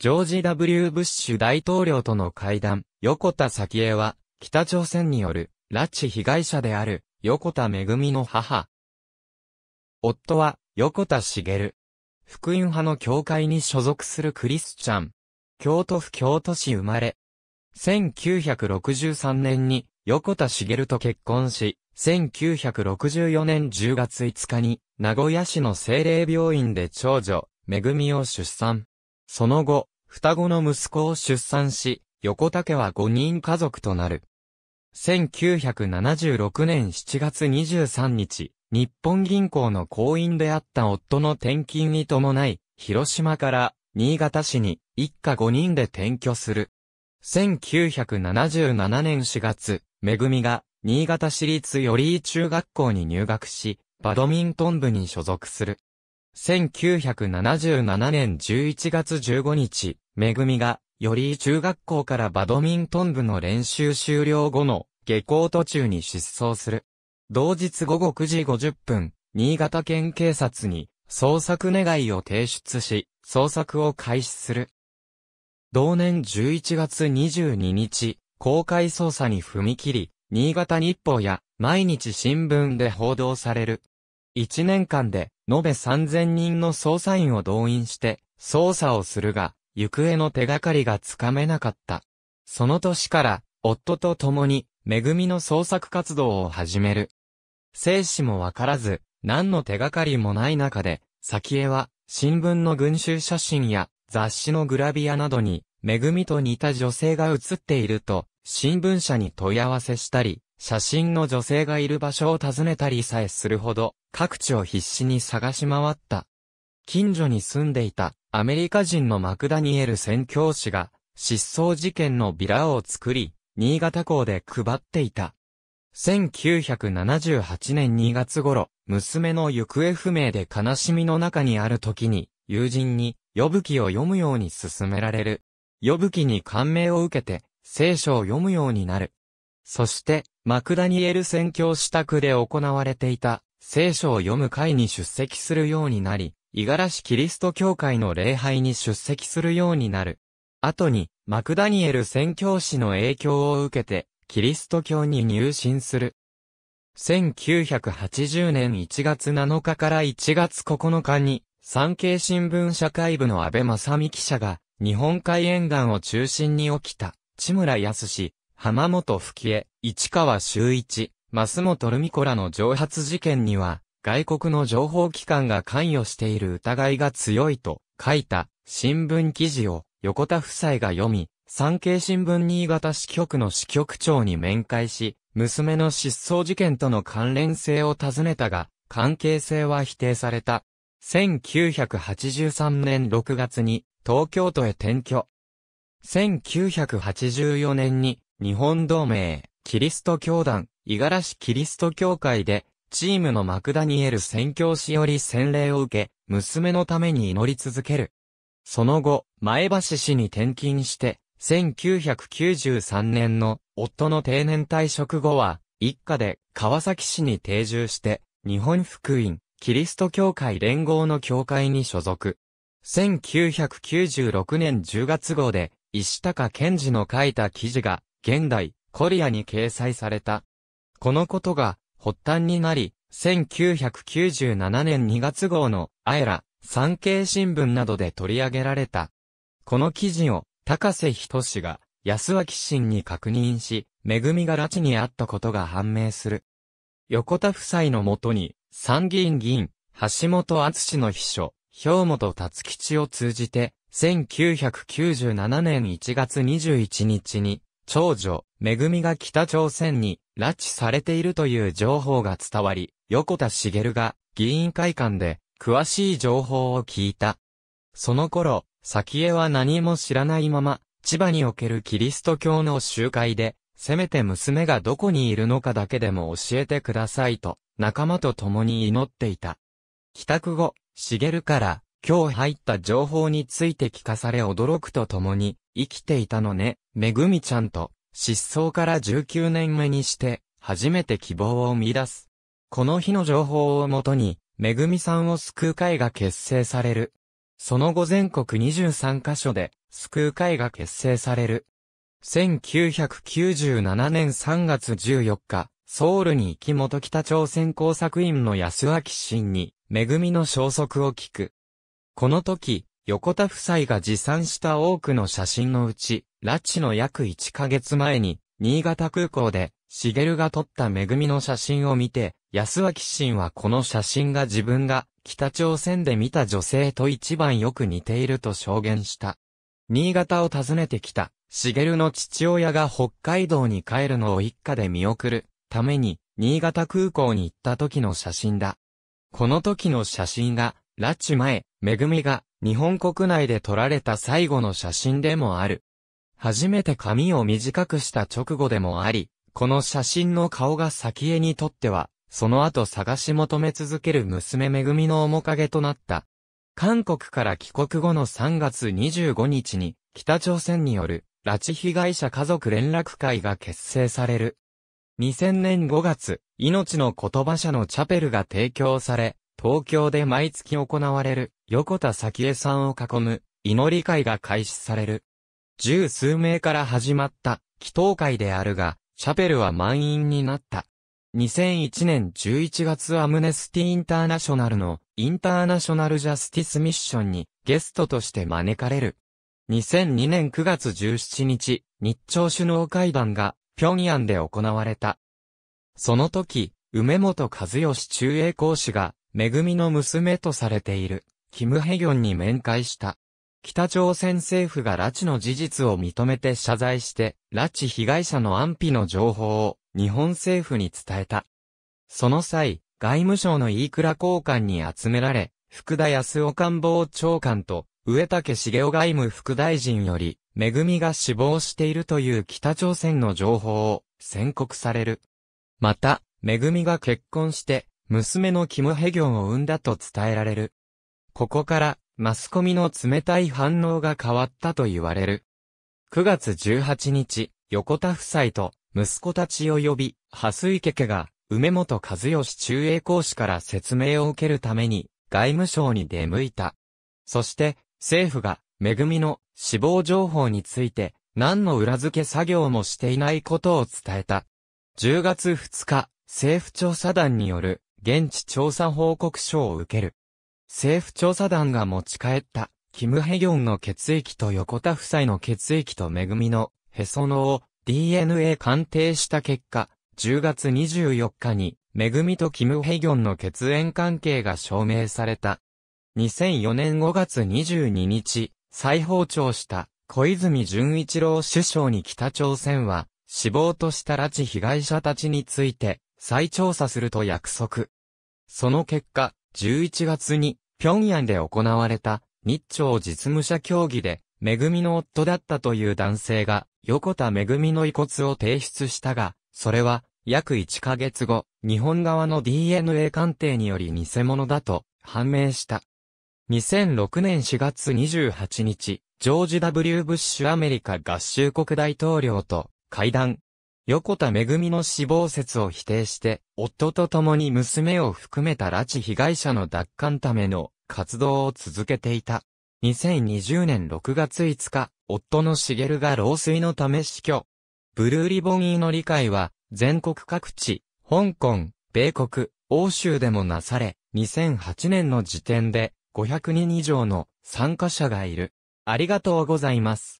ジョージ・ W・ ブッシュ大統領との会談、横田早紀江は、北朝鮮による、拉致被害者である、横田めぐみの母。夫は、横田茂。福音派の教会に所属するクリスチャン。京都府京都市生まれ。1963年に、横田茂と結婚し、1964年10月5日に、名古屋市の精霊病院で長女、めぐみを出産。その後、双子の息子を出産し、横田家は5人家族となる。1976年7月23日、日本銀行の行員であった夫の転勤に伴い、広島から新潟市に一家5人で転居する。1977年4月、めぐみが新潟市立寄居中学校に入学し、バドミントン部に所属する。1977年11月15日、めぐみが、より中学校からバドミントン部の練習終了後の下校途中に失踪する。同日午後9時50分、新潟県警察に捜索願いを提出し、捜索を開始する。同年11月22日、公開捜査に踏み切り、新潟日報や毎日新聞で報道される。1年間で延べ3000人の捜査員を動員して捜査をするが、行方の手がかりがつかめなかった。その年から、夫と共に、恵みの創作活動を始める。生死もわからず、何の手がかりもない中で、先江は、新聞の群衆写真や、雑誌のグラビアなどに、恵みと似た女性が写っていると、新聞社に問い合わせしたり、写真の女性がいる場所を訪ねたりさえするほど、各地を必死に探し回った。近所に住んでいたアメリカ人のマクダニエル宣教師が、失踪事件のビラを作り、新潟港で配っていた。1978年2月頃、娘の行方不明で悲しみの中にある時に、友人に、呼ぶ気を読むように勧められる。呼ぶ気に感銘を受けて、聖書を読むようになる。そして、マクダニエル宣教師宅で行われていた聖書を読む会に出席するようになり、五十嵐キリスト教会の礼拝に出席するようになる。後に、マクダニエル宣教師の影響を受けて、キリスト教に入信する。1980年1月7日から1月9日に、産経新聞社会部の安倍正美記者が、日本海沿岸を中心に起きた、千村康氏、浜本吹江、市川修一、増本ルミ子らの蒸発事件には、外国の情報機関が関与している疑いが強いと書いた新聞記事を横田夫妻が読み、産経新聞新潟支局の支局長に面会し、娘の失踪事件との関連性を尋ねたが、関係性は否定された。1983年6月に東京都へ転居。1984年に日本同盟、キリスト教団、五十嵐キリスト教会で、チームのマクダニエル宣教師より洗礼を受け、娘のために祈り続ける。その後、前橋市に転勤して、1993年の夫の定年退職後は、一家で川崎市に定住して、日本福音、キリスト教会連合の教会に所属。1996年10月号で、石高賢治の書いた記事が、現代、コリアに掲載された。このことが、発端になり、1997年2月号の、あえら、産経新聞などで取り上げられた。この記事を、高瀬仁氏が、安脇信に確認し、恵みが拉致にあったことが判明する。横田夫妻のもとに、参議院議員、橋本厚の秘書、兵本達吉を通じて、1997年1月21日に、長女、めぐみが北朝鮮に拉致されているという情報が伝わり、横田茂が議員会館で詳しい情報を聞いた。その頃、先江は何も知らないまま、千葉におけるキリスト教の集会で、せめて娘がどこにいるのかだけでも教えてくださいと、仲間と共に祈っていた。帰宅後、茂から、今日入った情報について聞かされ驚くとともに、生きていたのね、めぐみちゃんと、失踪から19年目にして、初めて希望を見出す。この日の情報をもとに、めぐみさんを救う会が結成される。その後全国23カ所で、救う会が結成される。1997年3月14日、ソウルに行き元北朝鮮工作員の安脇心に、めぐみの消息を聞く。この時、横田夫妻が持参した多くの写真のうち、拉致の約1ヶ月前に、新潟空港で、茂が撮った恵みの写真を見て、安脇真はこの写真が自分が北朝鮮で見た女性と一番よく似ていると証言した。新潟を訪ねてきた、茂の父親が北海道に帰るのを一家で見送るために、新潟空港に行った時の写真だ。この時の写真が拉致前、めぐみが日本国内で撮られた最後の写真でもある。初めて髪を短くした直後でもあり、この写真の顔が先絵にとっては、その後探し求め続ける娘めぐみの面影となった。韓国から帰国後の3月25日に、北朝鮮による拉致被害者家族連絡会が結成される。2000年5月、命の言葉社のチャペルが提供され、東京で毎月行われる、横田早紀江さんを囲む、祈り会が開始される。十数名から始まった、祈祷会であるが、チャペルは満員になった。2001年11月アムネスティ・インターナショナルのインターナショナル・ジャスティス・ミッションにゲストとして招かれる。2002年9月17日、日朝首脳会談が平壌で行われた。その時、梅本和義中英講師が恵みの娘とされている、キム・ヘギョンに面会した。北朝鮮政府が拉致の事実を認めて謝罪して、拉致被害者の安否の情報を日本政府に伝えた。その際、外務省の飯倉交換に集められ、福田康夫官房長官と、植竹茂雄外務副大臣より、恵みが死亡しているという北朝鮮の情報を宣告される。また、恵みが結婚して、娘のキム・ヘギョンを産んだと伝えられる。ここから、マスコミの冷たい反応が変わったと言われる。9月18日、横田夫妻と息子たちを呼び、蓮池家が梅本和義中英公使から説明を受けるために外務省に出向いた。そして政府が恵みの死亡情報について何の裏付け作業もしていないことを伝えた。10月2日、政府調査団による現地調査報告書を受ける。政府調査団が持ち帰った、キム・ヘギョンの血液と横田夫妻の血液と恵みのへそのを DNA 鑑定した結果、10月24日に、恵みとキム・ヘギョンの血縁関係が証明された。2004年5月22日、再放丁した小泉純一郎首相に北朝鮮は死亡とした拉致被害者たちについて再調査すると約束。その結果、11月に、平壌で行われた、日朝実務者協議で、めぐみの夫だったという男性が、横田めぐみの遺骨を提出したが、それは、約1ヶ月後、日本側の DNA 鑑定により偽物だと判明した。2006年4月28日、ジョージ・ W・ ブッシュアメリカ合衆国大統領と会談、横田めぐみの死亡説を否定して、夫と共に娘を含めた拉致被害者の奪還ための活動を続けていた。2020年6月5日、夫の茂が老衰のため死去。ブルーリボン医の理解は、全国各地、香港、米国、欧州でもなされ、2008年の時点で500人以上の参加者がいる。ありがとうございます。